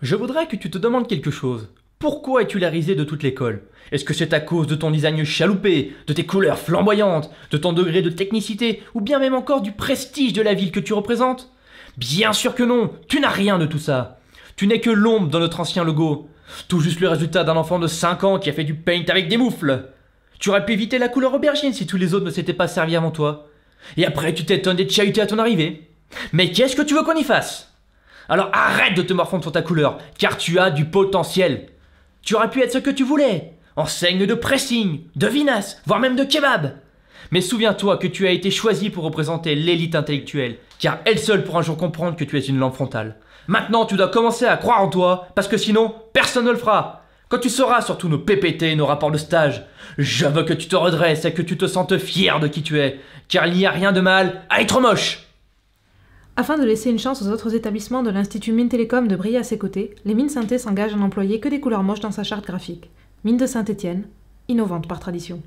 Je voudrais que tu te demandes quelque chose. Pourquoi es-tu la risée de toute l'école Est-ce que c'est à cause de ton design chaloupé, de tes couleurs flamboyantes, de ton degré de technicité, ou bien même encore du prestige de la ville que tu représentes Bien sûr que non, tu n'as rien de tout ça. Tu n'es que l'ombre dans notre ancien logo. Tout juste le résultat d'un enfant de 5 ans qui a fait du paint avec des moufles. Tu aurais pu éviter la couleur aubergine si tous les autres ne s'étaient pas servis avant toi. Et après, tu t'étonnes de chahuté à ton arrivée. Mais qu'est-ce que tu veux qu'on y fasse alors arrête de te morfondre sur ta couleur, car tu as du potentiel. Tu aurais pu être ce que tu voulais. Enseigne de pressing, de vinasse, voire même de kebab. Mais souviens-toi que tu as été choisi pour représenter l'élite intellectuelle, car elle seule pourra un jour comprendre que tu es une lampe frontale. Maintenant, tu dois commencer à croire en toi, parce que sinon, personne ne le fera. Quand tu sauras surtout nos PPT, nos rapports de stage, je veux que tu te redresses et que tu te sentes fier de qui tu es, car il n'y a rien de mal à être moche. Afin de laisser une chance aux autres établissements de l'Institut Mines Télécom de briller à ses côtés, les mines synthé s'engagent à n'employer que des couleurs moches dans sa charte graphique. Mines de Saint-Étienne, innovante par tradition.